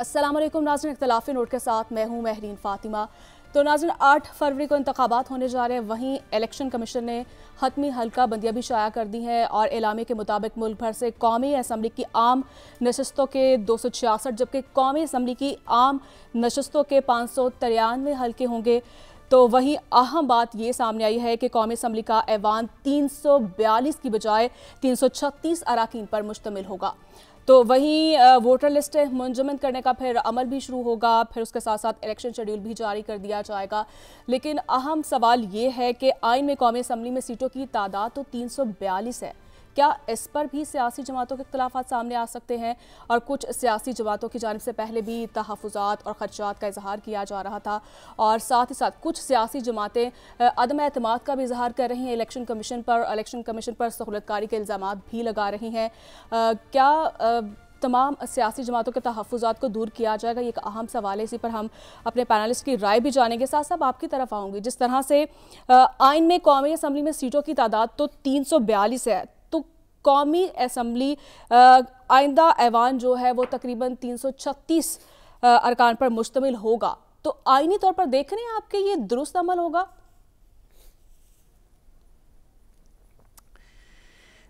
Aslam नाजन इख्तलाफी note के साथ मैं हूँ महरीन फ़ातिमा तो नाजन आठ फरवरी को इंतबात होने जा रहे हैं वहीं इलेक्शन कमीशन ने हतमी हल्का बंदियाँ भी शाया कर दी हैं और इलामे के मुताबिक मुल्क भर से कौमी असम्बली की आम नशस्तों के दो सौ छियासठ जबकि कौमी असम्बली की आम नशस्तों के पाँच सौ तिरानवे हल्के होंगे तो वहीं अहम बात ये सामने आई है कि कौमी असम्बली का ऐवान 342 की बजाय 336 अरकान पर मुश्तमिल होगा तो वहीं वोटर लिस्ट मुंजमद करने का फिर अमल भी शुरू होगा फिर उसके साथ साथ इलेक्शन शेड्यूल भी जारी कर दिया जाएगा लेकिन अहम सवाल ये है कि आइन में कौमी असम्बली में सीटों की तादाद तो तीन है क्या इस पर भी सियासी जमातों के अख्तिलाफ सामने आ सकते हैं और कुछ सियासी जमातों की जानब से पहले भी तहफात और खदशात का इजहार किया जा रहा था और साथ ही साथ कुछ सियासी जमातें अदम अहतम का भी इजहार कर रही हैं इलेक्शन कमीशन पर इलेक्शन कमीशन पर सहूलतकारी के इल्ज़ाम भी लगा रही हैं क्या आ, तमाम सियासी जमातों के तहफ़ात को दूर किया जाएगा एक अहम सवाल है इसी पर हम अपने पैनलिस्ट की राय भी जानेंगे साथ साथ आपकी तरफ आऊँगी जिस तरह से आइन में कौमी असम्बली में सीटों की तादाद तो तीन सौ बयालीस है कौमी असम्बली आइंदा ऐवान जो है वो तकरीबन 336 अरकान पर मुश्तमिल होगा तो आइनी तौर पर देख रहे हैं आपके ये दुरुस्त अमल होगा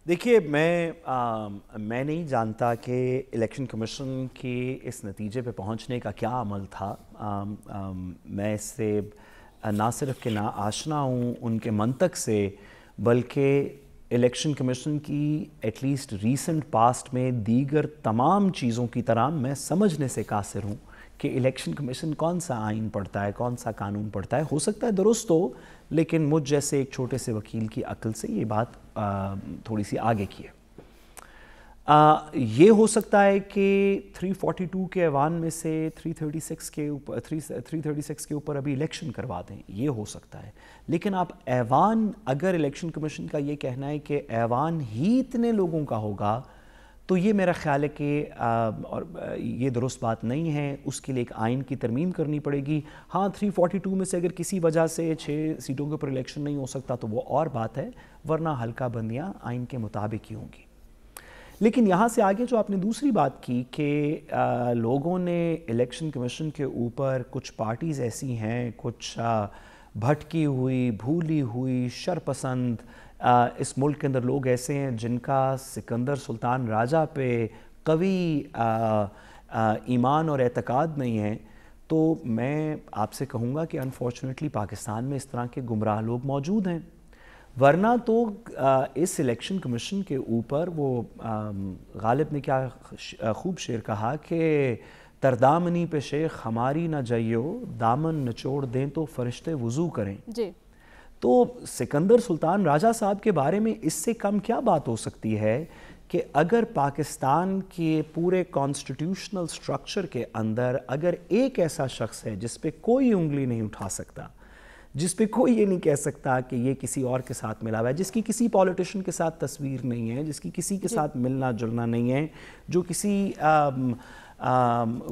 देखिए मैं आ, मैं नहीं जानता कि इलेक्शन कमीशन के इस नतीजे पे पहुंचने का क्या अमल था आ, आ, मैं इससे ना सिर्फ के ना आशना हूँ उनके मंतक से बल्कि इलेक्शन कमीशन की एटलीस्ट रीसेंट पास्ट में दीगर तमाम चीज़ों की तरह मैं समझने से कासिर हूँ कि इलेक्शन कमीशन कौन सा आइन पढ़ता है कौन सा कानून पढ़ता है हो सकता है दुरुस्त हो लेकिन मुझ जैसे एक छोटे से वकील की अक्ल से ये बात थोड़ी सी आगे की है आ, ये हो सकता है कि 342 के ऐवान में से 336 के ऊपर 336 के ऊपर अभी इलेक्शन करवा दें ये हो सकता है लेकिन आप ऐवान अगर इलेक्शन कमीशन का ये कहना है कि ऐवान ही इतने लोगों का होगा तो ये मेरा ख्याल है कि और ये दुरुस्त बात नहीं है उसके लिए एक आइन की तरमीम करनी पड़ेगी हाँ 342 में से अगर किसी वजह से छः सीटों के ऊपर इलेक्शन नहीं हो सकता तो वो और बात है वरना हल्का बंदियाँ आइन के मुताबिक ही होंगी लेकिन यहाँ से आगे जो आपने दूसरी बात की कि लोगों ने इलेक्शन कमीशन के ऊपर कुछ पार्टीज़ ऐसी हैं कुछ आ, भटकी हुई भूली हुई शरपसंद इस मुल्क के अंदर लोग ऐसे हैं जिनका सिकंदर सुल्तान राजा पे कवि ईमान और एतक़ाद नहीं है तो मैं आपसे कहूँगा कि अनफॉर्चुनेटली पाकिस्तान में इस तरह के गुमराह लोग मौजूद हैं वरना तो इस इलेक्शन कमीशन के ऊपर वो गालिब ने क्या खूब शेर कहा कि तरदामनी पे शेख हमारी ना जाइयो दामन नचोड़ दें तो फरिश्ते वज़ू करें जी तो सिकंदर सुल्तान राजा साहब के बारे में इससे कम क्या बात हो सकती है कि अगर पाकिस्तान के पूरे कॉन्स्टिट्यूशनल स्ट्रक्चर के अंदर अगर एक ऐसा शख्स है जिस पे कोई उंगली नहीं उठा सकता जिस पे कोई ये नहीं कह सकता कि ये किसी और के साथ मिला हुआ है जिसकी किसी पॉलिटिशियन के साथ तस्वीर नहीं है जिसकी किसी के साथ मिलना जुलना नहीं है जो किसी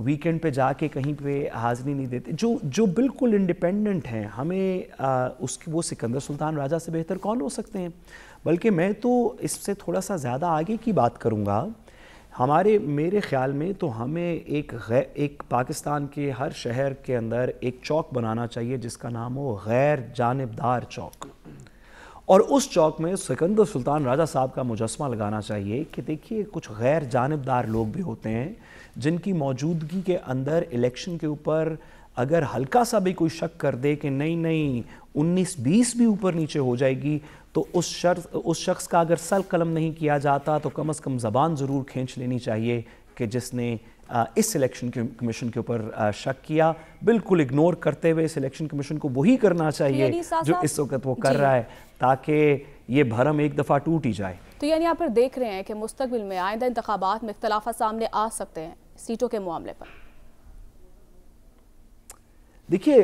वीकेंड पे जाके कहीं पे हाज़िरी नहीं देते जो जो बिल्कुल इंडिपेंडेंट हैं हमें आ, वो सिकंदर सुल्तान राजा से बेहतर कौन हो सकते हैं बल्कि मैं तो इससे थोड़ा सा ज़्यादा आगे की बात करूँगा हमारे मेरे ख्याल में तो हमें एक एक पाकिस्तान के हर शहर के अंदर एक चौक बनाना चाहिए जिसका नाम हो गैर जानबदार चौक और उस चौक में सिकंदर सुल्तान राजा साहब का मुजस्मा लगाना चाहिए कि देखिए कुछ गैर जानबदार लोग भी होते हैं जिनकी मौजूदगी के अंदर इलेक्शन के ऊपर अगर हल्का सा भी कोई शक कर दे कि नहीं नहीं 19-20 भी ऊपर नीचे हो जाएगी तो उस शर्त उस शख्स का अगर सल कलम नहीं किया जाता तो कम अज़ कम ज़बान ज़रूर खींच लेनी चाहिए कि जिसने इस सिलेक्शन कमीशन के ऊपर शक किया बिल्कुल इग्नोर करते हुए सिलेक्शन कमीशन को वही करना चाहिए जो इस वक्त वो कर रहा है ताकि ये भरम एक दफ़ा टूट ही जाए तो यानी आप पर देख रहे हैं कि मुस्तबिल में आइंदा इंतबात में इख्तलाफा सामने आ सकते हैं सीटों के मामले पर देखिए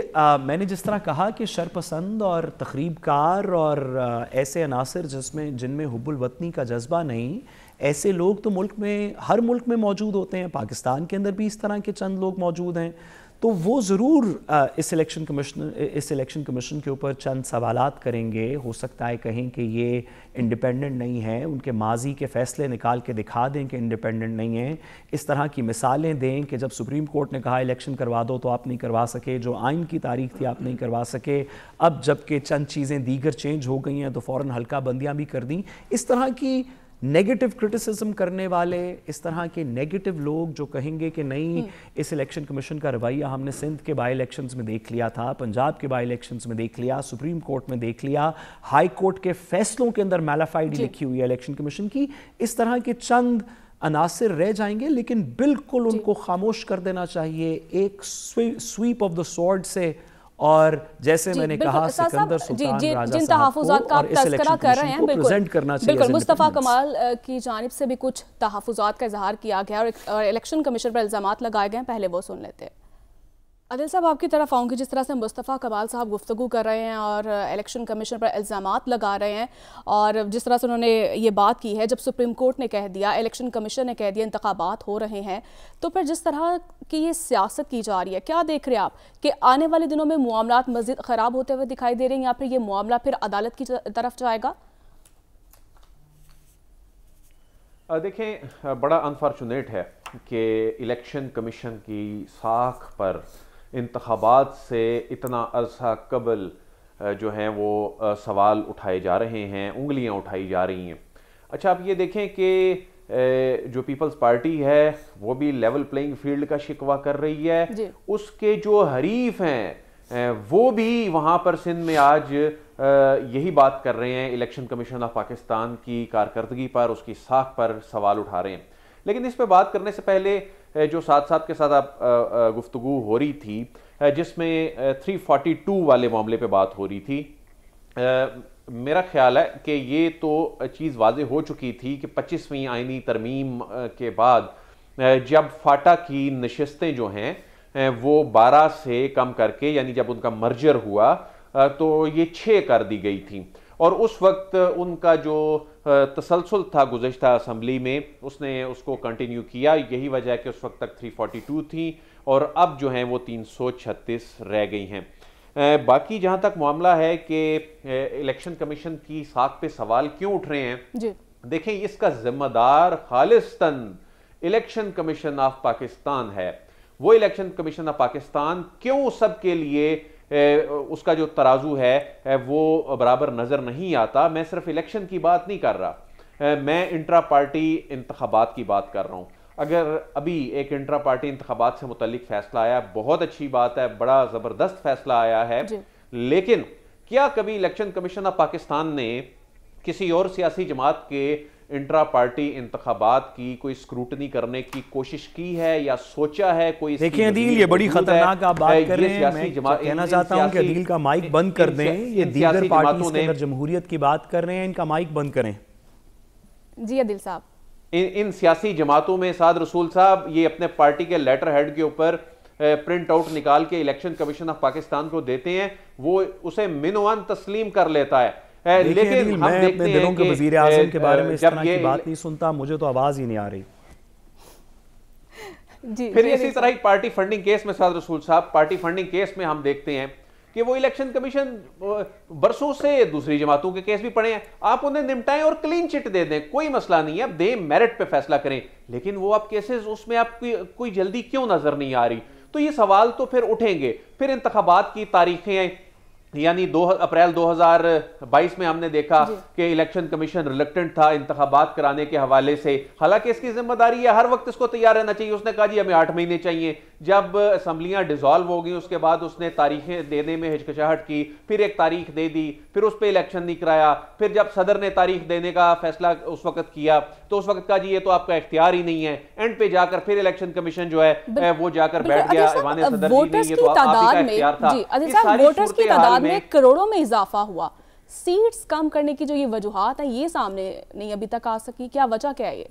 मैंने जिस तरह कहा कि शरपसंद और तकरीबकार और आ, ऐसे अनासर जिसमें जिनमें हब्बुल वतनी का जज्बा नहीं ऐसे लोग तो मुल्क में हर मुल्क में मौजूद होते हैं पाकिस्तान के अंदर भी इस तरह के चंद लोग मौजूद हैं तो वो ज़रूर इस इलेक्शन कमीशन इस इलेक्शन कमीशन के ऊपर चंद सवाल करेंगे हो सकता है कहें कि ये इंडिपेंडेंट नहीं है उनके माजी के फैसले निकाल के दिखा दें कि इंडिपेंडेंट नहीं है इस तरह की मिसालें दें कि जब सुप्रीम कोर्ट ने कहा इलेक्शन करवा दो तो आप नहीं करवा सके जो आइन की तारीख थी आप नहीं करवा सके अब जबकि चंद चीज़ें दीगर चेंज हो गई हैं तो फ़ौर हल्का बंदियाँ भी कर दी इस तरह की नेगेटिव क्रिटिसिज्म करने वाले इस तरह के नेगेटिव लोग जो कहेंगे कि नहीं हम्म। इस इलेक्शन कमीशन का रवैया हमने सिंध के बाई इलेक्शंस में देख लिया था पंजाब के बाई इलेक्शंस में देख लिया सुप्रीम कोर्ट में देख लिया हाई कोर्ट के फैसलों के अंदर मैलाफाइड लिखी हुई है इलेक्शन कमीशन की इस तरह के चंद अनासर रह जाएंगे लेकिन बिल्कुल उनको खामोश कर देना चाहिए एक स्वीप ऑफ द सॉर्ड से और जैसे मैंने कहा सिकंदर सुल्तान जी, जी, राजा जिन तहफात का आप तस्करा कर रहे हैं बिल्कुल करना चाहिए बिल्कुल मुस्तफ़ा कमाल की जानब से भी कुछ तहफात का इजहार किया गया और इलेक्शन कमीशन पर इल्ज़ाम लगाए गए हैं पहले वो सुन लेते हैं अदिल साहब आपकी तरफ आऊँगी जिस तरह से मुस्तफ़ा कमाल साहब गुफ्तु कर रहे हैं और इलेक्शन कमीशन पर इल्ज़ाम लगा रहे हैं और जिस तरह से उन्होंने ये बात की है जब सुप्रीम कोर्ट ने कह दिया इलेक्शन कमीशन ने कह दिया इंतबात हो रहे हैं तो फिर जिस तरह की ये सियासत की जा रही है क्या देख रहे हैं आप कि आने वाले दिनों में मामला मज़ीद ख़राब होते हुए दिखाई दे रहे हैं या फिर ये मामला फिर अदालत की तरफ जाएगा देखें बड़ा अनफॉर्चुनेट है कि इलेक्शन कमीशन की साख पर इंतबात से इतना अरसा कबल जो हैं वो सवाल उठाए जा रहे हैं उंगलियां उठाई जा रही हैं अच्छा आप ये देखें कि जो पीपल्स पार्टी है वो भी लेवल प्लेइंग फील्ड का शिकवा कर रही है उसके जो हरीफ हैं वो भी वहाँ पर सिंध में आज यही बात कर रहे हैं इलेक्शन कमीशन ऑफ पाकिस्तान की कारकर्दगी पर उसकी साख पर सवाल उठा रहे हैं लेकिन इस पर बात करने से पहले जो साथ साथ के साथ आप गुफ्तु हो रही थी जिसमें 342 वाले मामले पे बात हो रही थी मेरा ख्याल है कि ये तो चीज़ वाज हो चुकी थी कि पच्चीसवीं आइनी तरमीम के बाद जब फाटा की नशस्तें जो हैं वो बारह से कम करके यानी जब उनका मर्जर हुआ तो ये छः कर दी गई थी और उस वक्त उनका जो तसलसल था गुजशत असम्बली में उसने उसको कंटिन्यू किया यही वजह है कि उस वक्त तक 342 थी और अब जो हैं वो 336 रह गई हैं बाकी जहां तक मामला है कि इलेक्शन कमीशन की साख पे सवाल क्यों उठ रहे हैं देखें इसका जिम्मेदार खालिस्तन इलेक्शन कमीशन ऑफ पाकिस्तान है वो इलेक्शन कमीशन ऑफ पाकिस्तान क्यों सबके लिए उसका जो तराजू है वो बराबर नज़र नहीं आता मैं सिर्फ इलेक्शन की बात नहीं कर रहा मैं इंट्रा पार्टी इंतबात की बात कर रहा हूँ अगर अभी एक इंट्रा पार्टी इंतबात से मुतलिक फैसला आया बहुत अच्छी बात है बड़ा ज़बरदस्त फैसला आया है लेकिन क्या कभी इलेक्शन कमीशन ऑफ पाकिस्तान ने किसी और सियासी जमात के इंट्रा पार्टी इंतबात की कोई स्क्रूटनी करने की कोशिश की है या सोचा है कोई देखिए अदील ये बड़ी खतरनाक आप बात कर रहे हैं मैं कहना चाहता हूं कि अदील का माइक बंद कर दें ये दीगर पार्टियों ने जमहूरियत की बात कर रहे हैं इनका माइक बंद करें जी अदिल साहब इन इन सियासी जमातों में साद रसूल साहब ये अपने पार्टी के लेटर हेड के ऊपर प्रिंट आउट निकाल के इलेक्शन कमीशन ऑफ पाकिस्तान को देते हैं वो उसे मिनवान तस्लीम कर लेता है लेकिन मैं अपने के वजीर आजम के बारे में इस तरह की बात नहीं सुनता मुझे तो आवाज़ ही नहीं आ रही जी, फिर इसी तरह पार्टी फंडिंग केस में रसूल साहब पार्टी फंडिंग केस में हम देखते हैं कि वो इलेक्शन कमीशन बरसों से दूसरी जमातों के केस भी पड़े हैं आप उन्हें निपटाएं और क्लीन चिट दे दें कोई मसला नहीं है आप दें मेरिट पे फैसला करें लेकिन वो आप केसेस उसमें आपकी कोई जल्दी क्यों नजर नहीं आ रही तो ये सवाल तो फिर उठेंगे फिर इंतबात की तारीखें यानी दो अप्रैल 2022 में हमने देखा कि इलेक्शन कमीशन रिलेक्टेंट था इंतबात कराने के हवाले से हालांकि इसकी जिम्मेदारी है हर वक्त इसको तैयार रहना चाहिए उसने कहा जी हमें आठ महीने चाहिए जब असम्बलियाँ डिजॉल्व हो गई उसके बाद उसने तारीखें देने में हिचकचाहट की फिर एक तारीख दे दी फिर उस पर इलेक्शन नहीं कराया फिर जब सदर ने तारीख देने का फैसला उस वक्त किया तो उस वक्त का जी ये तो आपका इख्तियार ही नहीं है एंड पे जाकर फिर इलेक्शन कमीशन जो है वो जाकर बैठ गया तो था वोटर्स की तादाद में करोड़ों में इजाफा हुआ सीट्स कम करने की जो ये वजूहत है ये सामने नहीं अभी तक आ सकी क्या वजह क्या है ये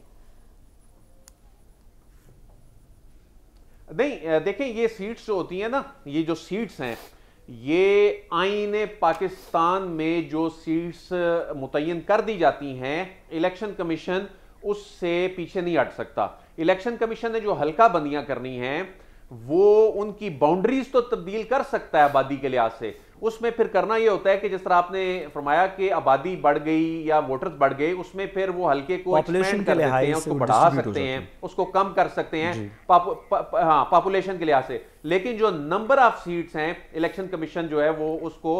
नहीं देखें ये सीट्स जो होती हैं ना ये जो सीट्स हैं ये आइन पाकिस्तान में जो सीट्स मुतन कर दी जाती हैं इलेक्शन कमीशन उससे पीछे नहीं हट सकता इलेक्शन कमीशन ने जो हल्का बंदियां करनी हैं वो उनकी बाउंड्रीज तो तब्दील कर सकता है आबादी के लिहाज से उसमें फिर करना ये होता है कि जिस तरह आपने फरमाया कि आबादी बढ़ गई या वोटर्स बढ़ गए उसमें फिर वो हल्के को एक्सपेंड कर सकते हैं उसको बढ़ा सकते हैं उसको कम कर सकते हैं हाँ पॉपुलेशन के लिहाज से लेकिन जो नंबर ऑफ सीट्स हैं इलेक्शन कमीशन जो है वो उसको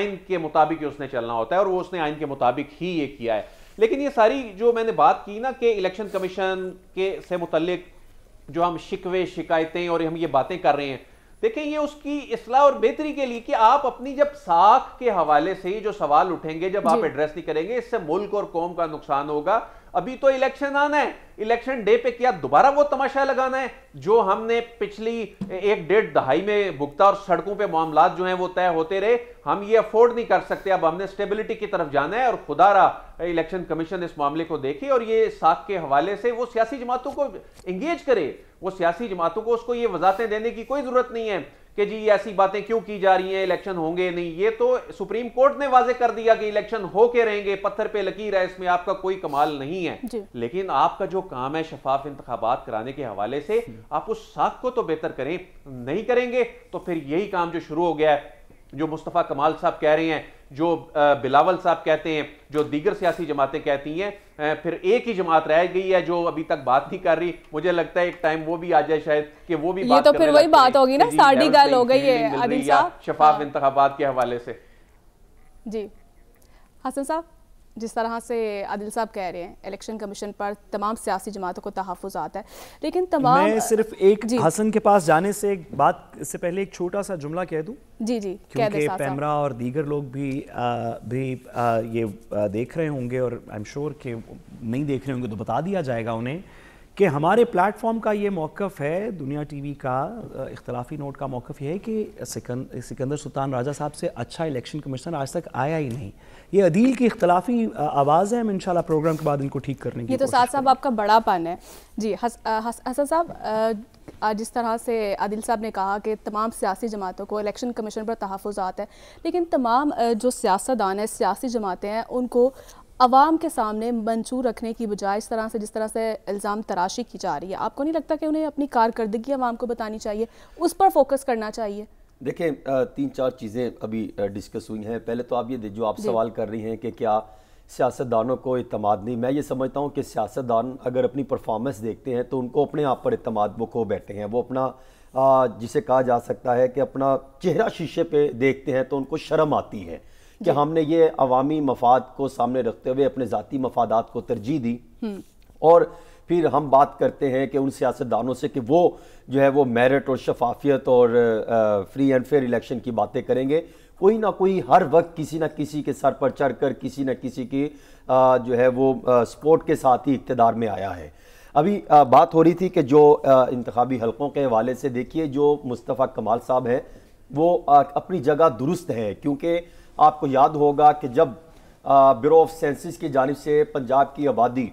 आइन के मुताबिक ही उसने चलना होता है और वो उसने आइन के मुताबिक ही ये किया है लेकिन ये सारी जो मैंने बात की ना कि इलेक्शन कमीशन के से मुतलिक जो हम शिकवे शिकायतें और हम ये बातें कर रहे हैं देखें ये उसकी असलाह और बेहतरी के लिए कि आप अपनी जब साख के हवाले से ही जो सवाल उठेंगे जब आप एड्रेस नहीं करेंगे इससे मुल्क और कौम का नुकसान होगा अभी तो इलेक्शन आना है इलेक्शन डे पे क्या दोबारा वो तमाशा लगाना है जो हमने पिछली एक डेढ़ दहाई में भुगता और सड़कों पे मामला जो हैं वो तय होते रहे हम ये अफोर्ड नहीं कर सकते अब हमने स्टेबिलिटी की तरफ जाना है और खुदारा इलेक्शन कमीशन इस मामले को देखे और ये साख के हवाले से वो सियासी जमातों को एंगेज करे वो सियासी जमातों को उसको ये वजातें देने की कोई जरूरत नहीं है कि जी ऐसी बातें क्यों की जा रही हैं इलेक्शन होंगे नहीं ये तो सुप्रीम कोर्ट ने वाजे कर दिया कि इलेक्शन होके रहेंगे पत्थर पे लकीर है इसमें आपका कोई कमाल नहीं है लेकिन आपका जो काम है शफाफ इंतबात कराने के हवाले से आप उस साख को तो बेहतर करें नहीं करेंगे तो फिर यही काम जो शुरू हो गया है जो मुस्तफ़ा कमाल साहब कह रहे हैं जो बिलावल साहब कहते हैं जो दीगर सियासी जमातें कहती हैं फिर एक ही जमात रह गई है जो अभी तक बात नहीं कर रही मुझे लगता है एक टाइम वो भी आ जाए शायद कि वो भी ये तो फिर वही बात होगी ना साड़ी गल हो गई है शफाफ हाँ। इंतबात के हवाले से जी हसन साहब जिस तरह से आदिल साहब कह रहे हैं इलेक्शन कमीशन पर तमाम सियासी जमातों को आता है लेकिन तमाम मैं सिर्फ एक हसन के पास जाने से एक बात इससे पहले एक छोटा सा जुमला कह दूं जी जी क्योंकि पैमरा और दीगर लोग भी आ, भी आ, ये आ, देख रहे होंगे और आई एम श्योर के नहीं देख रहे होंगे तो बता दिया जाएगा उन्हें कि हमारे प्लेटफॉर्म का ये मौक़ है दुनिया टीवी का इख्तलाफी नोट का मौक़ ये है कि सिकंदर सुल्तान राजा साहब से अच्छा इलेक्शन कमीशन आज तक आया ही नहीं ये अदील की इख्तलाफी आवाज़ है हम इंशाल्लाह प्रोग्राम के बाद इनको ठीक करने की ये तो साथ साहब आपका बड़ा पान है जी हसन साहब जिस तरह से आदिल साहब ने कहा कि तमाम सियासी जमातों को इलेक्शन कमीशन पर तहफ़ात है लेकिन तमाम जो सियासतदान हैं सियासी जमातें हैं उनको आवाम के सामने मंजूर रखने की बजाय इस तरह से जिस तरह से इल्ज़ाम तराशी की जा रही है आपको नहीं लगता कि उन्हें अपनी कारकर्दगी आवाम को बतानी चाहिए उस पर फोकस करना चाहिए देखिए तीन चार चीज़ें अभी डिस्कस हुई हैं पहले तो आप ये जो आप सवाल कर रही हैं कि क्या सियासतदानों को अतमाद नहीं मैं ये समझता हूँ कि सियासतदान अगर अपनी परफॉर्मेंस देखते हैं तो उनको अपने आप पर अतमाद वो खो बैठे हैं वो अपना आ, जिसे कहा जा सकता है कि अपना चेहरा शीशे पे देखते हैं तो उनको शर्म आती है कि हमने ये अवामी मफाद को सामने रखते हुए अपने ज़ाती मफादात को तरजीह दी हम्म। और फिर हम बात करते हैं कि उन सियासतदानों से कि वो जो है वो मेरिट और शफाफियत और फ्री एंड फेयर इलेक्शन की बातें करेंगे कोई ना कोई हर वक्त किसी ना किसी के सर पर चढ़ कर किसी ना किसी की जो है वो सपोर्ट के साथ ही इकतदार में आया है अभी बात हो रही थी कि जो इंतबी हलकों के हवाले से देखिए जो मुस्तफ़ा कमाल साहब हैं वो अपनी जगह दुरुस्त हैं क्योंकि आपको याद होगा कि जब ब्यूरो ऑफ सेंसिस की जानब से पंजाब की आबादी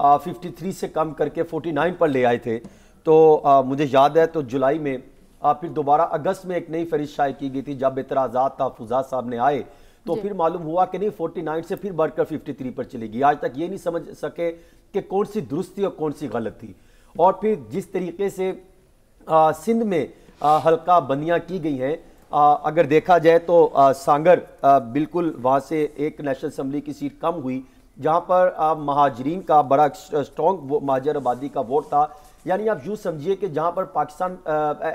53 से कम करके 49 पर ले आए थे तो आ, मुझे याद है तो जुलाई में आ, फिर दोबारा अगस्त में एक नई फहरिश शाये की गई थी जब इतराज़ात तहफुजा साहब ने आए तो फिर मालूम हुआ कि नहीं 49 से फिर बढ़कर 53 पर गई आज तक ये नहीं समझ सके कि कौन सी दुरुस्त थी और कौन सी गलत थी और फिर जिस तरीके से सिंध में आ, हल्का बंदियाँ की गई हैं अगर देखा जाए तो आ, सांगर आ, बिल्कुल वहाँ से एक नेशनल असम्बली की सीट कम हुई जहाँ पर महाजरीन का बड़ा स्ट्रॉन्ग महाजर आबादी का वोट था यानी आप यूँ समझिए कि जहाँ पर पाकिस्तान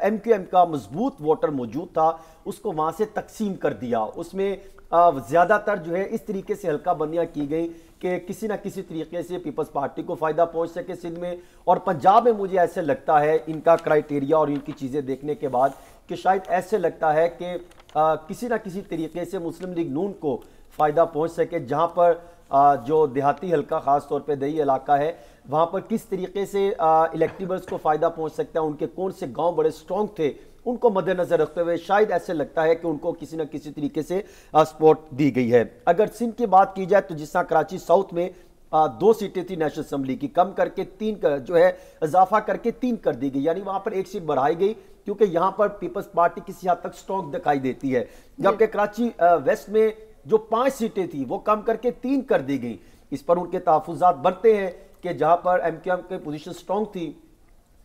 एम क्यू एम का मजबूत वोटर मौजूद था उसको वहाँ से तकसीम कर दिया उसमें ज़्यादातर जो है इस तरीके से हल्का बंदियाँ की गई कि किसी ना किसी तरीके से पीपल्स पार्टी को फ़ायदा पहुँच सके सिंध में और पंजाब में मुझे ऐसे लगता है इनका क्राइटेरिया और इनकी चीज़ें देखने के बाद कि शायद ऐसे लगता है कि किसी ना किसी तरीके से मुस्लिम लीग नून को फ़ायदा पहुंच सके जहां पर आ, जो देहाती हलका ख़ास तौर पे दही इलाका है वहां पर किस तरीके से इलेक्टिवर्स को फ़ायदा पहुंच सकता है उनके कौन से गांव बड़े स्ट्रॉन्ग थे उनको मद्देनजर रखते हुए शायद ऐसे लगता है कि उनको किसी न किसी तरीके से सपोर्ट दी गई है अगर सिंध की बात की जाए तो जिस तरह कराची साउथ में आ, दो सीटें थी नेशनल असम्बली की कम करके तीन कर, जो है इजाफा करके तीन कर दी गई यानी वहां पर एक सीट बढ़ाई गई क्योंकि यहाँ पर पीपल्स पार्टी किसी हद तक स्ट्रॉन्ग दिखाई देती है जबकि कराची वेस्ट में जो पांच सीटें थी वो कम करके तीन कर दी गई इस पर उनके तहफात बढ़ते हैं कि जहां पर एम क्यू एम की पोजिशन स्ट्रॉन्ग थी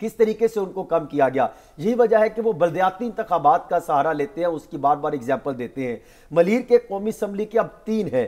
किस तरीके से उनको कम किया गया यही वजह है कि वो बलदयाती इंतबात का सहारा लेते हैं उसकी बार बार एग्जाम्पल देते हैं मलिर के कौमी असम्बली के अब तीन हैं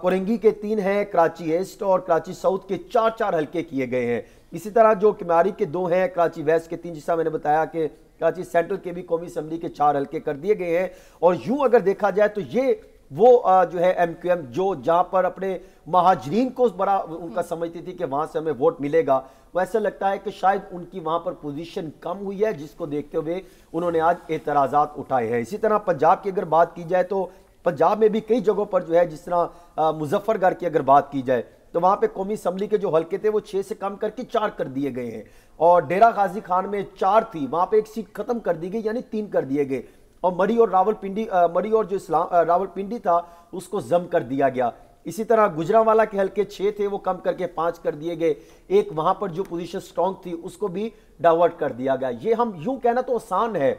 कोरेंगी के तीन हैं कराची ईस्ट और कराची साउथ के चार चार हल्के किए गए हैं इसी तरह जो किमारी के दो हैं कराची वेस्ट के तीन जिसका मैंने बताया कि कराची सेंट्रल के भी कौमी असम्बली के चार हल्के कर दिए गए हैं और यूं अगर देखा जाए तो ये वो जो है एम क्यू एम जो जहाँ पर अपने महाजरीन को बड़ा उनका हम्म। समझती थी कि वहाँ से हमें वोट मिलेगा तो ऐसा लगता है कि शायद उनकी वहाँ पर पोजीशन कम हुई है जिसको देखते हुए उन्होंने आज एतराज़ा उठाए हैं इसी तरह पंजाब की अगर बात की जाए तो पंजाब में भी कई जगहों पर जो है जिस तरह मुजफ्फरगढ़ की अगर बात की जाए तो वहाँ पे कौमी असम्बली के जो हल्के थे वो छः से कम करके चार कर दिए गए हैं और डेरा गाजी खान में चार थी वहाँ पे एक सीट ख़त्म कर दी गई यानी तीन कर दिए गए और मरी और रावलपिंडी मरी और जो इस्लाम रावलपिंडी था उसको जम कर दिया गया इसी तरह गुजरावाला के हल्के छः थे वो कम करके पाँच कर दिए गए एक वहाँ पर जो पोजीशन स्ट्रॉन्ग थी उसको भी डाइवर्ट कर दिया गया ये हम यूँ कहना तो आसान है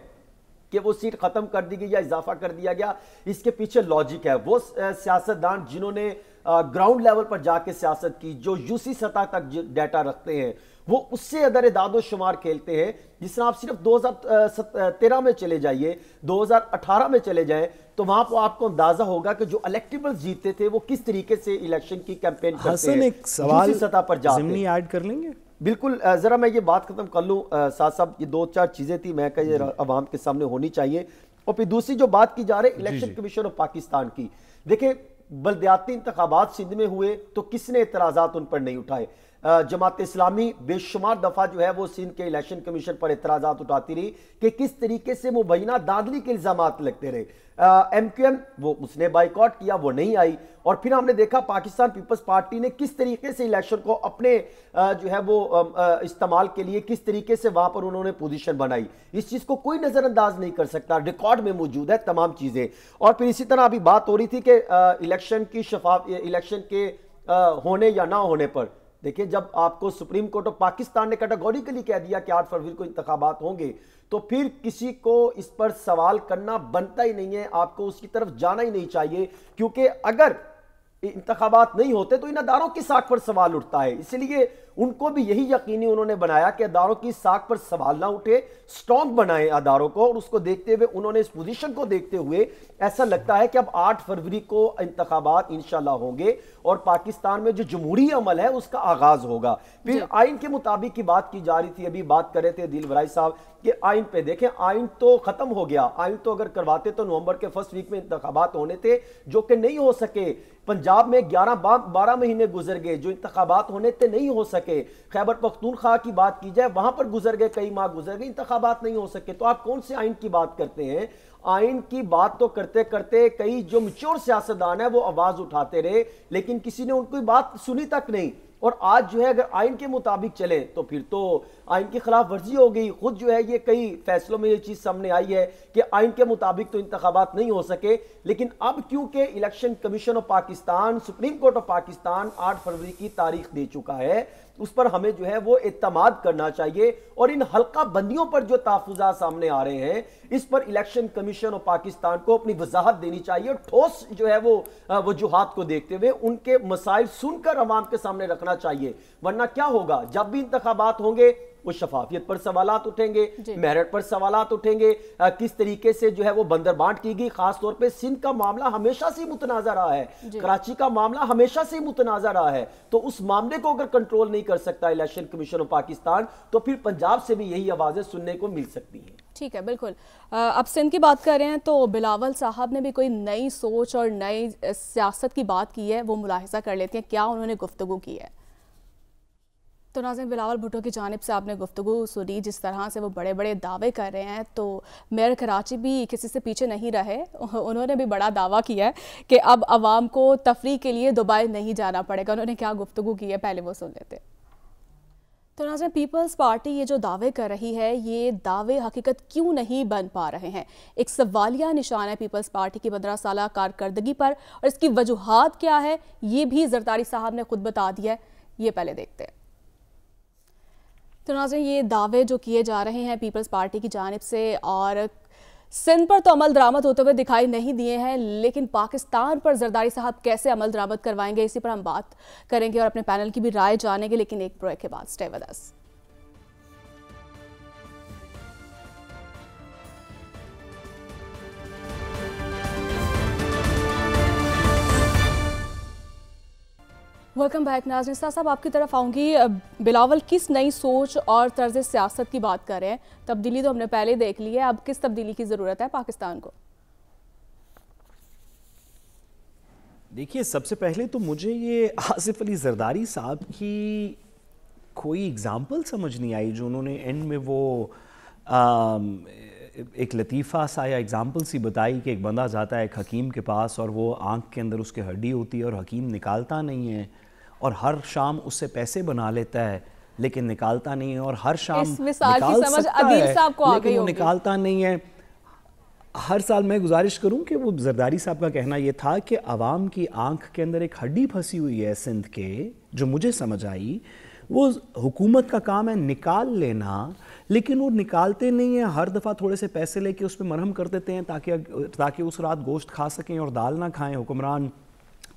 कि वो सीट ख़त्म कर दी गई या इजाफा कर दिया गया इसके पीछे लॉजिक है वो सियासतदान जिन्होंने ग्राउंड लेवल पर जाके सियासत की जो यूसी सतह तक डाटा रखते हैं वो उससे अदर दादो शुमार खेलते हैं जिस आप सिर्फ 2013 में चले जाइए 2018 में चले जाएं तो वहां पर आपको अंदाजा होगा कि जो इलेक्टेबल जीते थे वो किस तरीके से इलेक्शन की कैंपेन सतह पर ऐड कर लेंगे बिल्कुल ज़रा मैं ये बात ख़त्म कर लूँ साहब ये दो चार चीज़ें थी मैं कह अवाम के सामने होनी चाहिए और फिर दूसरी जो बात की जा रही है इलेक्शन कमीशन ऑफ पाकिस्तान की देखिए बलदयाती इंतबात सिंध में हुए तो किसने इतराजा उन पर नहीं उठाए जमात इस्लामी बेशुमार दफ़ा जो है वो सिंध के इलेक्शन कमीशन पर इतराजा उठाती रही कि किस तरीके से मुबैना दादली के इल्ज़ाम लगते रहे एम क्यू एम वो उसने बाइकआउट किया वो नहीं आई और फिर हमने देखा पाकिस्तान पीपल्स पार्टी ने किस तरीके से इलेक्शन को अपने जो है वो इस्तेमाल के लिए किस तरीके से वहां पर उन्होंने पोजीशन बनाई इस चीज़ को कोई नज़रअंदाज नहीं कर सकता रिकॉर्ड में मौजूद है तमाम चीज़ें और फिर इसी तरह अभी बात हो रही थी कि इलेक्शन की शफाफ इलेक्शन के होने या ना होने पर देखिए जब आपको सुप्रीम कोर्ट ऑफ पाकिस्तान ने कैटेगोरिकली कह दिया कि आठ फरवरी को इंतबात होंगे तो फिर किसी को इस पर सवाल करना बनता ही नहीं है आपको उसकी तरफ जाना ही नहीं चाहिए क्योंकि अगर इंतबात नहीं होते तो इन अदारों की साख पर सवाल उठता है इसलिए उनको भी यही यकीनी उन्होंने बनाया कि अदारों की साख पर सवाल ना उठे स्ट्रॉन्ग बनाए अदारों को और उसको देखते हुए उन्होंने इस पोजीशन को देखते हुए ऐसा लगता है कि अब 8 फरवरी को इंतबात इन होंगे और पाकिस्तान में जो जमहूरी अमल है उसका आगाज़ होगा फिर आइन के मुताबिक की बात की जा रही थी अभी बात कर रहे थे दिल साहब कि आइन पे देखें आइन तो ख़त्म हो गया आइन तो अगर करवाते तो नवंबर के फर्स्ट वीक में इंतबात होने थे जो कि नहीं हो सके पंजाब में ग्यारह बारह महीने गुजर गए जो इंतबात होने थे नहीं हो सके खैबर पख्तूनख्वा की बात की जाए वहां पर गुजर गए कई माह गुजर गए इंतबात नहीं हो सके तो आप कौन से आइन की बात करते हैं आइन की बात तो करते करते कई जो मच्योर सियासतदान है वो आवाज़ उठाते रहे लेकिन किसी ने उनकी बात सुनी तक नहीं और आज जो है अगर आइन के मुताबिक चले तो फिर तो आइन की खिलाफ वर्जी हो गई खुद जो है ये कई फैसलों में ये चीज़ सामने आई है कि आइन के मुताबिक तो इंतबात नहीं हो सके लेकिन अब क्योंकि election commission of Pakistan supreme court of Pakistan आठ फरवरी की तारीख दे चुका है उस पर हमें जो है वो इतमाद करना चाहिए और इन हल्का बंदियों पर जो तहफा सामने आ रहे हैं इस पर इलेक्शन कमीशन और पाकिस्तान को अपनी वजाहत देनी चाहिए और ठोस जो है वो वजूहत को देखते हुए उनके मसाइल सुनकर अवाम के सामने रखना चाहिए वरना क्या होगा जब भी इंतबात होंगे वो शफाफियत पर सवाल उठेंगे मेरिट पर सवाल उठेंगे किस तरीके से जो है वो बंदर बांट की गई खासतौर पर सिंध का मामला हमेशा से मुतनाज़ा रहा है कराची का मामला हमेशा से मुतनाज़ा रहा है तो उस मामले को अगर कंट्रोल नहीं कर सकता इलेक्शन कमीशन ऑफ पाकिस्तान तो फिर पंजाब से भी यही आवाज़ें सुनने को मिल सकती हैं ठीक है बिल्कुल अब सिंध की बात कर रहे हैं तो बिलावल साहब ने भी कोई नई सोच और नई सियासत की बात की है वो मुलाहजा कर लेते हैं क्या उन्होंने गुफ्तु की है तो नाजिम बिलावल भुट्टो की जानब से आपने गुफ्तु सुनी जिस तरह से वो बड़े बड़े दावे कर रहे हैं तो मेयर कराची भी किसी से पीछे नहीं रहे उन्होंने भी बड़ा दावा किया है कि अब आवाम को तफरी के लिए दुबई नहीं जाना पड़ेगा उन्होंने क्या गुफ्तु की है पहले वो सुन लेते तो नाजिम पीपल्स पार्टी ये जो दावे कर रही है ये दावे हकीकत क्यों नहीं बन पा रहे हैं एक सवालिया निशान है पीपल्स पार्टी की पंद्रह साल कारकर्दगी पर और इसकी वजूहत क्या है ये भी जरदारी साहब ने खुद बता दिया है ये पहले देखते हैं तो नाजन ये दावे जो किए जा रहे हैं पीपल्स पार्टी की जानब से और सिंध पर तो अमल दरामद होते हुए दिखाई नहीं दिए हैं लेकिन पाकिस्तान पर जरदारी साहब कैसे अमल दरामद करवाएंगे इसी पर हम बात करेंगे और अपने पैनल की भी राय जानेंगे लेकिन एक ब्रेक के बाद स्टे वेलकम बैक नाजन साहब आपकी तरफ आऊँगी बिलावल किस नई सोच और तर्ज सियासत की बात कर रहे हैं तब्दीली तो हमने पहले देख ली है अब किस तब्दीली की ज़रूरत है पाकिस्तान को देखिए सबसे पहले तो मुझे ये आसिफ अली जरदारी साहब की कोई एग्ज़ाम्पल समझ नहीं आई जो उन्होंने एंड में वो आ, एक लतीफ़ा सा या एग्ज़ाम्पल सी बताई कि एक बंदा जाता है एक हकीम के पास और वो आंख के अंदर उसके हड्डी होती है और हकीम निकालता नहीं है और हर शाम उससे पैसे बना लेता है लेकिन निकालता नहीं है और हर शाम निकाल समझ सकता है लेकिन वो निकालता नहीं है हर साल मैं गुजारिश करूं कि वो जरदारी साहब का कहना ये था कि आवाम की आंख के अंदर एक हड्डी फंसी हुई है सिंध के जो मुझे समझ आई वो हुकूमत का काम है निकाल लेना लेकिन वो निकालते नहीं है हर दफ़ा थोड़े से पैसे लेके उस पर मरहम कर देते हैं ताकि ताकि उस रात गोश्त खा सकें और दाल ना खाएं हुक्मरान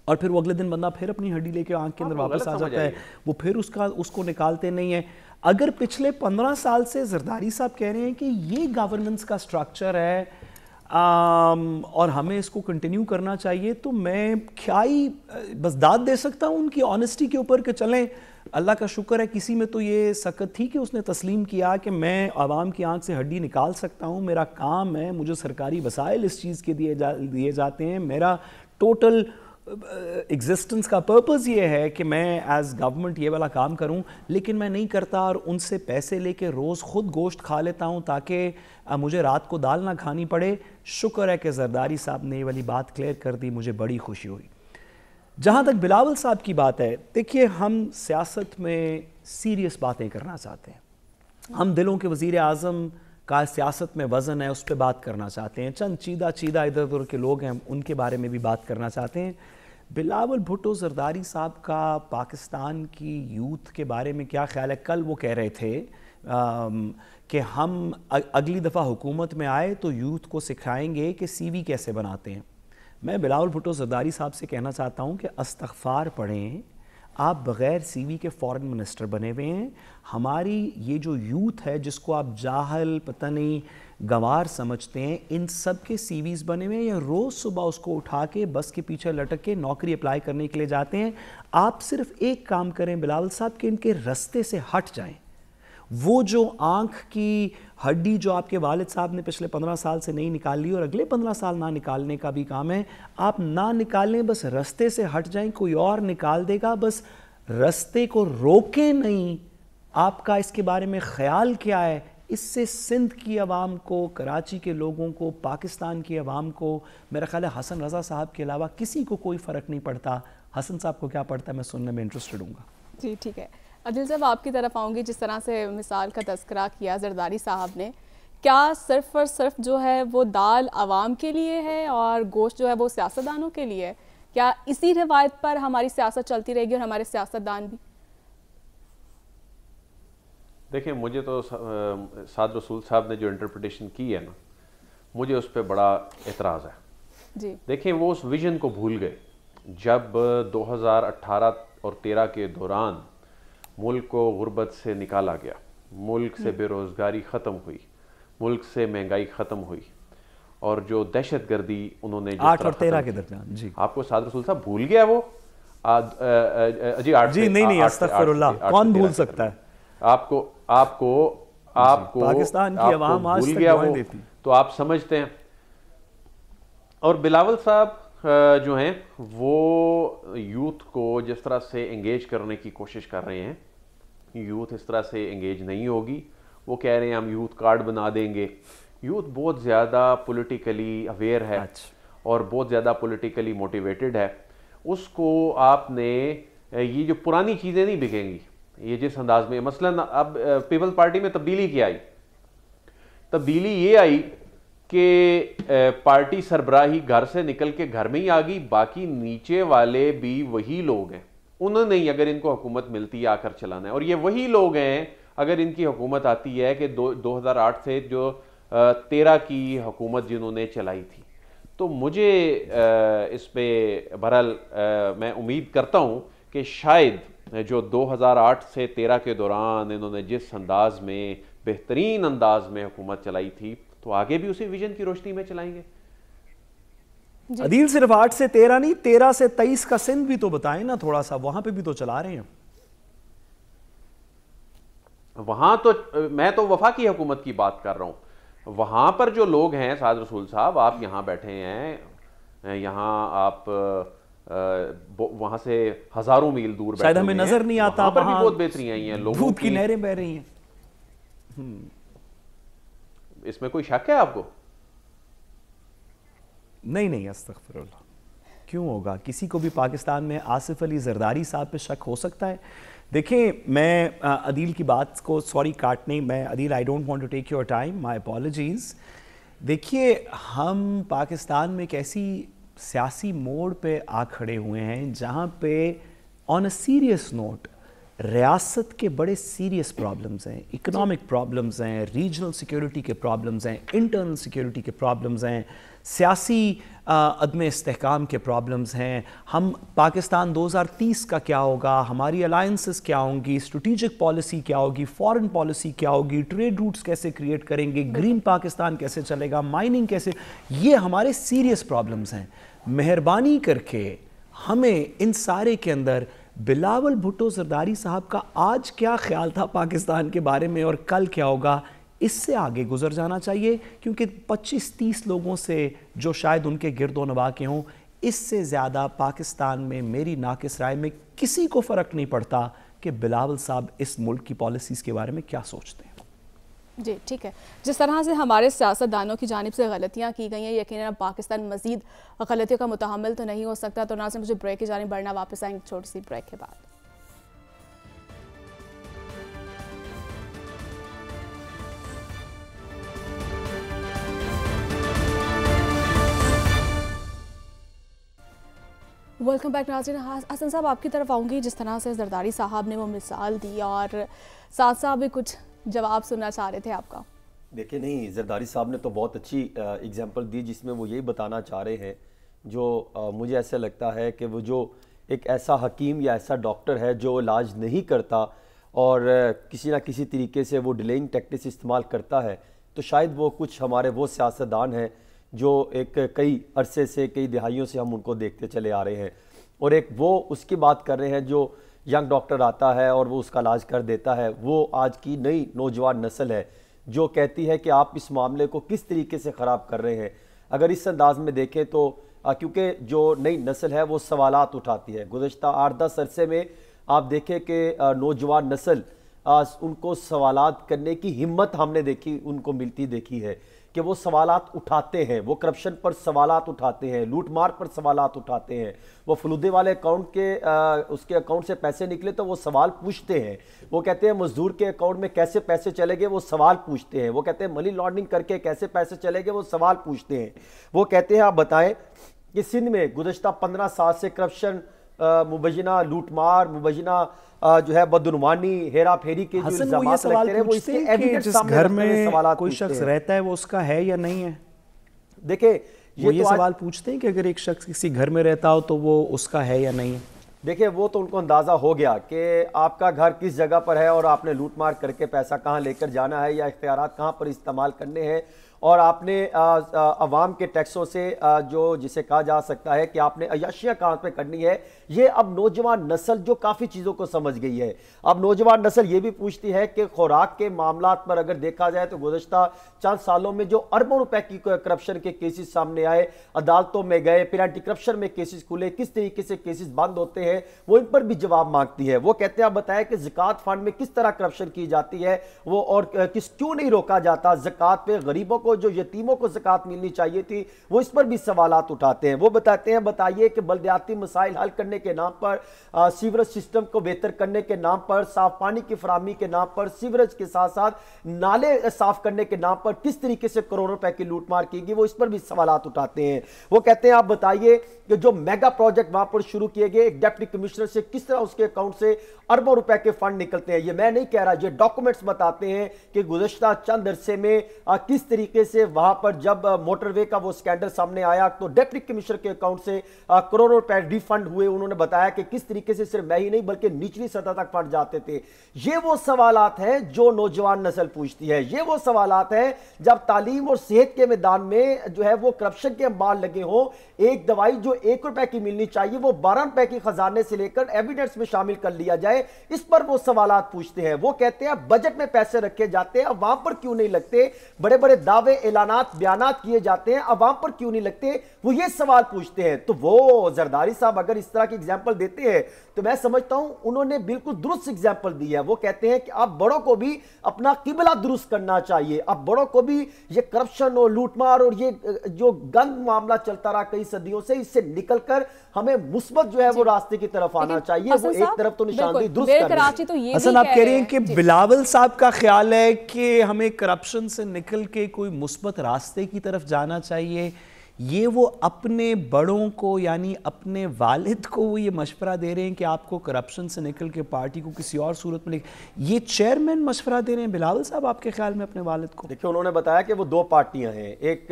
और फिर वो अगले दिन बंदा फिर अपनी हड्डी लेके आंख के हाँ, अंदर वापस आ जाता है वो फिर उसका उसको निकालते नहीं है अगर पिछले पंद्रह साल से जरदारी साहब कह रहे हैं कि ये गवर्नेंस का स्ट्रक्चर है आम, और हमें इसको कंटिन्यू करना चाहिए तो मैं क्या ही बस दाद दे सकता हूँ उनकी ऑनेस्टी के ऊपर कि चलें अल्लाह का शुक्र है किसी में तो ये सकत थी कि उसने तस्लीम किया कि मैं आवाम की आंख से हड्डी निकाल सकता हूँ मेरा काम है मुझे सरकारी वसाइल इस चीज़ के दिए जा दिए जाते हैं मेरा टोटल एग्जिस्टेंस का पर्पज़ ये है कि मैं एज गवर्नमेंट ये वाला काम करूं लेकिन मैं नहीं करता और उनसे पैसे लेके रोज़ ख़ुद गोश्त खा लेता हूं ताकि मुझे रात को दाल ना खानी पड़े शुक्र है कि जरदारी साहब ने ये वाली बात क्लियर कर दी मुझे बड़ी खुशी हुई जहाँ तक बिलावल साहब की बात है देखिए हम सियासत में सीरियस बातें करना चाहते हैं हम दिलों के वज़ी अजम का सियासत में वज़न है उस पर बात करना चाहते हैं चंद चीदा चीदा इधर उधर के लोग हैं उनके बारे में भी बात करना चाहते हैं बिलावल भुट्टो जरदारी साहब का पाकिस्तान की यूथ के बारे में क्या ख्याल है कल वो कह रहे थे कि हम अगली दफ़ा हुकूमत में आए तो यूथ को सिखाएंगे कि सीवी कैसे बनाते हैं मैं बिलावल भुट्टो जरदारी साहब से कहना चाहता हूँ कि अस्तफ़ार पढ़ें आप बग़ैर सीवी के फॉरेन मिनिस्टर बने हुए हैं हमारी ये जो यूथ है जिसको आप जाहल पता नहीं गवार समझते हैं इन सब के सीवीज बने हुए हैं या रोज़ सुबह उसको उठा के बस के पीछे लटक के नौकरी अप्लाई करने के लिए जाते हैं आप सिर्फ एक काम करें बिलावल साहब कि इनके रस्ते से हट जाएं वो जो आंख की हड्डी जो आपके वालिद साहब ने पिछले पंद्रह साल से नहीं निकाल ली और अगले पंद्रह साल ना निकालने का भी काम है आप ना निकालें बस रस्ते से हट जाएं कोई और निकाल देगा बस रस्ते को रोके नहीं आपका इसके बारे में ख्याल क्या है इससे सिंध की आवाम को कराची के लोगों को पाकिस्तान की आवाम को मेरा ख्याल है हसन रज़ा साहब के अलावा किसी को कोई फ़र्क नहीं पड़ता हसन साहब को क्या पड़ता है मैं सुनने में इंटरेस्टेड हूँ जी ठीक है अदिल साहब आपकी तरफ आऊँगी जिस तरह से मिसाल का तस्करा किया जरदारी साहब ने क्या सिर्फ और सिर्फ जो है वो दाल आवाम के लिए है और गोश्त जो है वो सियासतदानों के लिए है क्या इसी रिवायत पर हमारी सियासत चलती रहेगी और हमारे सियासतदान भी देखिए मुझे तो साद रसूल साहब ने जो इंटरप्रटेशन की है ना मुझे उस पर बड़ा एतराज़ है जी देखिए वो उस विज़न को भूल गए जब 2018 और 13 के दौरान मुल्क को गुर्बत से निकाला गया मुल्क से हम्म। बेरोज़गारी ख़त्म हुई मुल्क से महंगाई ख़त्म हुई और जो दहशत गर्दी उन्होंने आठ और तेरह के दरमियान जी आपको साद रसूल साहब भूल गया वो आ, आ, आ, जी आठ जी नहीं नहीं कौन भूल सकता है आपको आपको आपको पाकिस्तान की आवाम आज तक गया देती। तो आप समझते हैं और बिलावल साहब जो हैं वो यूथ को जिस तरह से एंगेज करने की कोशिश कर रहे हैं यूथ इस तरह से एंगेज नहीं होगी वो कह रहे हैं हम यूथ कार्ड बना देंगे यूथ बहुत ज़्यादा पॉलिटिकली अवेयर है अच्छा। और बहुत ज़्यादा पॉलिटिकली मोटिवेटेड है उसको आपने ये जो पुरानी चीज़ें नहीं बिकेंगी ये जिस अंदाज में मसलन अब पीपल्स पार्टी में तब्दीली क्या आई तब्दीली ये आई कि पार्टी सरबराही घर से निकल के घर में ही आ गई बाकी नीचे वाले भी वही लोग हैं उन्होंने ही अगर इनको हुकूमत मिलती है आकर चलाना है और ये वही लोग हैं अगर इनकी हुकूमत आती है कि दो आठ से जो तेरह की हुकूमत जिन्होंने चलाई थी तो मुझे इस पर बहरहाल मैं उम्मीद करता हूँ कि शायद जो 2008 से 13 के दौरान इन्होंने जिस अंदाज में बेहतरीन अंदाज में हुकूमत चलाई थी तो आगे भी उसी विजन की रोशनी में चलाएंगे अदील सिर्फ आठ से तेरह नहीं तेरह से तेईस का सिंध भी तो बताएं ना थोड़ा सा वहां पे भी तो चला रहे हैं वहां तो मैं तो वफा की हुकूमत की बात कर रहा हूं वहां पर जो लोग हैं साद रसूल साहब आप यहां बैठे हैं यहां आप वहां से हजारों मील दूर शायद हमें नजर नहीं आता पर भी बहुत बेहतरी आई हैं लोगों की नहरें बह रही हैं हम्म। इसमें कोई शक है आपको नहीं नहीं अस्तफर क्यों होगा किसी को भी पाकिस्तान में आसिफ अली जरदारी साहब पे शक हो सकता है देखें मैं अदील की बात को सॉरी काटने मैं Adeel I don't want to take your time my apologies देखिए हम पाकिस्तान में कैसी सियासी मोड़ पे आ खड़े हुए हैं जहाँ पे ऑन अ सीरियस नोट रियासत के बड़े सीरियस प्रॉब्लम्स हैं इकोनॉमिक प्रॉब्लम्स हैं रीजनल सिक्योरिटी के प्रॉब्लम्स हैं इंटरनल सिक्योरिटी के प्रॉब्लम्स हैं सियासी अदम इसकाम के प्रॉब्लम्स हैं हम पाकिस्तान 2030 का क्या होगा हमारी अलाइंसिस क्या होंगी स्ट्रेटिजिक पॉलिसी क्या होगी फॉरेन पॉलिसी क्या होगी ट्रेड रूट्स कैसे क्रिएट करेंगे ग्रीन पाकिस्तान कैसे चलेगा माइनिंग कैसे ये हमारे सीरियस प्रॉब्लम्स हैं मेहरबानी करके हमें इन सारे के अंदर बिलावल भुट्टो सरदारी साहब का आज क्या ख्याल था पाकिस्तान के बारे में और कल क्या होगा इससे आगे गुजर जाना चाहिए क्योंकि 25-30 लोगों से जो शायद उनके गिरदो नवा के हों इससे ज़्यादा पाकिस्तान में मेरी नाकिस राय में किसी को फ़र्क नहीं पड़ता कि बिलावल साहब इस मुल्क की पॉलिसीज़ के बारे में क्या सोचते हैं जी ठीक है जिस तरह से हमारे सियासतदानों की जानब से गलतियाँ की गई हैं यकीन पाकिस्तान मजीद गलतियों का मुतहमल तो नहीं हो सकता तो ना से मुझे ब्रेक की जानब बढ़ना वापस आएंगे छोटी सी ब्रेक के बाद वेलकम बैक नाजिन हसन साहब आपकी तरफ आऊँगी जिस तरह से जरदारी साहब ने वो मिसाल दी और साथ साथ भी कुछ जवाब सुनना चाह रहे थे आपका देखिए नहीं जरदारी साहब ने तो बहुत अच्छी एग्जाम्पल दी जिसमें वो यही बताना चाह रहे हैं जो आ, मुझे ऐसा लगता है कि वो जो एक ऐसा हकीम या ऐसा डॉक्टर है जो इलाज नहीं करता और किसी ना किसी तरीके से वो डिलेइंग टैक्टिस इस्तेमाल करता है तो शायद वो कुछ हमारे वो सियासतदान हैं जो एक कई अरसे से कई दिहाइयों से हम उनको देखते चले आ रहे हैं और एक वो उसकी बात कर रहे हैं जो यंग डॉक्टर आता है और वो उसका इलाज कर देता है वो आज की नई नौजवान नस्ल है जो कहती है कि आप इस मामले को किस तरीके से ख़राब कर रहे हैं अगर इस अंदाज में देखें तो क्योंकि जो नई नस्ल है वो सवाल उठाती है गुजशत आठ दस अरसे में आप देखें कि नौजवान नस्ल उनको सवालात करने की हिम्मत हमने देखी उनको मिलती देखी है कि वो सवालात उठाते हैं वो करप्शन पर सवालात उठाते हैं लूटमार पर सवालात उठाते हैं वो फलूदे वाले अकाउंट के आ, उसके अकाउंट से पैसे निकले तो वो सवाल पूछते हैं वो कहते हैं मजदूर के अकाउंट में कैसे पैसे चले गए वो सवाल पूछते हैं वो कहते हैं मनी लॉन्ड्रिंग करके कैसे पैसे चले गए वो सवाल पूछते हैं वो कहते हैं आप बताएं कि सिंध में गुजशत पंद्रह साल से करप्शन मुबजना लूटमार मुबजना जो है बदनवानी हेरा फेरी के घर में सवाल कोई शख्स रहता है वो उसका है या नहीं है देखे ये, तो ये तो सवाल पूछते हैं कि अगर एक शख्स किसी घर में रहता हो तो वो उसका है या नहीं है देखिए वो तो उनको अंदाज़ा हो गया कि आपका घर किस जगह पर है और आपने लूट मार करके पैसा कहाँ लेकर जाना है या इख्तियार कहाँ पर इस्तेमाल करने हैं और आपने अवाम के टैक्सों से जो जिसे कहा जा सकता है कि आपने अयाशियाँ कहाँ पर करनी है ये अब नौजवान नस्ल जो काफ़ी चीज़ों को समझ गई है अब नौजवान नस्ल ये भी पूछती है कि खुराक के मामला पर अगर देखा जाए तो गुजशत चंद सालों में जो अरबों रुपए की करप्शन के केसेस सामने आए अदालतों में गए फिर एंटी करप्शन में केसेस खुले किस तरीके से केसेस बंद होते हैं वो इन पर भी जवाब मांगती है वो कहते हैं आप बताएं कि जक़ात फंड में किस तरह करप्शन की जाती है वो और किस क्यों नहीं रोका जाता जक़ात पर गरीबों को को जो यतीमों को जक़ात मिलनी चाहिए थी वो इस पर भी सवाल उठाते हैं वो बताते हैं बताइए कि बलदयाती मसाइल हल करने के नाम पर सीवरेज सिस्टम को बेहतर करने के नाम पर साफ पानी की फरहमी के नाम पर सीवरेज के साथ साथ नाले साफ करने के नाम पर किस तरीके से करोड़ों रुपए की लूटमार की गई वो इस पर भी सवाल उठाते हैं वो कहते हैं आप बताइए कि जो मेगा प्रोजेक्ट वहां पर शुरू किए गए एक डेप्टी कमिश्नर से किस तरह उसके अकाउंट से अरबों रुपए के फंड निकलते हैं ये मैं नहीं कह रहा ये डॉक्यूमेंट्स बताते हैं कि गुजशत चंद अरसे में आ, किस तरीके तरीके से वहां पर जब मोटरवे का वो स्कैंडल सामने आया तो डेप्टी कमिश्नर के अकाउंट से करोड़ों रुपए रिफंड हुए उन्होंने बताया कि किस तरीके से सिर्फ मैं ही नहीं बल्कि निचली सतह तक फंड जाते थे ये वो सवाल हैं जो नौजवान नस्ल पूछती है ये वो सवाल हैं जब तालीम और सेहत के मैदान में जो है वो करप्शन के माल लगे हों एक दवाई जो एक रुपए की मिलनी चाहिए वो बारह रुपए की खजाने से लेकर एविडेंस में शामिल कर लिया जाए इस पर वो सवाल पूछते हैं वो कहते हैं बजट में पैसे रखे जाते हैं वहां पर क्यों नहीं लगते बड़े बड़े दावे दावे ऐलानात बयान किए जाते हैं अवाम पर क्यों नहीं लगते वो ये सवाल पूछते हैं तो वो जरदारी साहब अगर इस तरह की एग्जाम्पल देते हैं तो मैं समझता हूं उन्होंने बिल्कुल दुरुस्त एग्जाम्पल दी है वो कहते हैं कि आप बड़ों को भी अपना किबला दुरुस्त करना चाहिए आप बड़ों को भी ये करप्शन और लूटमार और ये जो गंद मामला चलता रहा कई सदियों से इससे निकलकर हमें मुस्बत जो है वो रास्ते की तरफ आना चाहिए वो एक तरफ तो निशानदेही दुरुस्त कराची तो आप कह रहे हैं कि बिलावल साहब का ख्याल है कि हमें करप्शन से निकल के कोई मुस्बत रास्ते की तरफ जाना चाहिए ये वो अपने बड़ों को यानी अपने वालिद को वो ये मशवरा दे रहे हैं कि आपको करप्शन से निकल के पार्टी को किसी और सूरत में ले ये चेयरमैन मशवरा दे रहे हैं बिलावल साहब आपके ख्याल में अपने वालिद को देखिए उन्होंने बताया कि वो दो पार्टियां हैं एक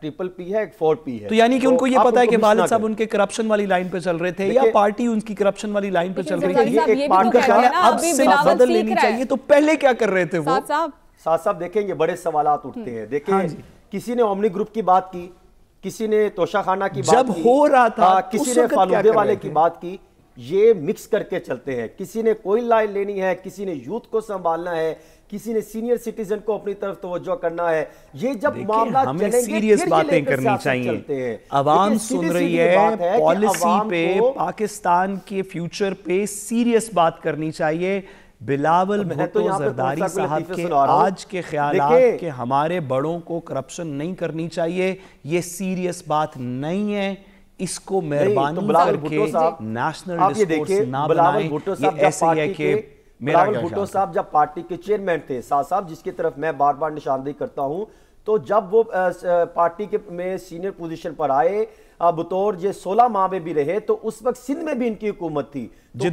ट्रिपल पी है एक फोर पी है तो यानी कि तो उनको ये पता है कि वालिद साहब उनके करप्शन वाली लाइन पर चल रहे थे या पार्टी उनकी करप्शन वाली लाइन पर चल रही थी तो अब से बदल लेनी चाहिए तो पहले क्या कर रहे थे वो साथ साथ देखें ये बड़े सवाल हम्म। उठते हैं देखें हाँ किसी ने ओमनी ग्रुप की बात की किसी ने तोशा खाना की जब बात हो की, रहा था आ, हाँ, किसी ने फालूदे वाले की बात की ये मिक्स करके चलते हैं किसी ने कोई लाइन लेनी है किसी ने यूथ को संभालना है किसी ने सीनियर सिटीजन को अपनी तरफ तवज्जो करना है ये जब मामला हमें सीरियस बातें करनी चाहिए आवाम सुन रही है पॉलिसी पे पाकिस्तान के फ्यूचर पे सीरियस बात करनी चाहिए बिलावल भुट्टो तो जरदारी साहब के आज के ख्याल के हमारे बड़ों को करप्शन नहीं करनी चाहिए ये सीरियस बात नहीं है इसको तो मेहरबानी करके नेशनल ना बनाएं ये ऐसे है कि बिलावल भुट्टो साहब जब पार्टी के चेयरमैन थे साहब जिसकी तरफ मैं बार बार निशानदेही करता हूं तो जब वो पार्टी के में सीनियर पोजीशन पर आए बतौर ये सोलह माह में भी रहे तो उस वक्त सिंध में भी इनकी हुकूमत थी तो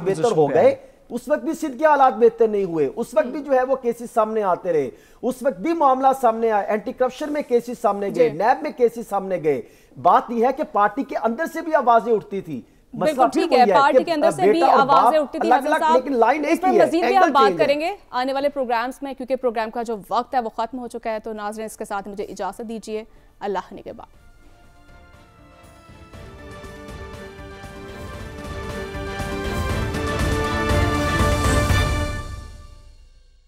बेहतर हो गए उस वक्त भी सिंध के हालात बेहतर नहीं हुए उस वक्त भी जो है वो केसेस सामने आते रहे उस वक्त भी मामला सामने आया एंटी करप्शन में केसेस सामने गए नैब में केसेस सामने गए बात यह है कि पार्टी के अंदर से भी आवाजें उठती थी बिल्कुल ठीक है पार्टी के अंदर से भी आवाजें उठती थी लेकिन मजीद भी हम बात करेंगे आने वाले प्रोग्राम्स में क्योंकि प्रोग्राम का जो वक्त है वो खत्म हो चुका है तो नाजरें इसके साथ मुझे इजाजत दीजिए अल्लाह ने के बाद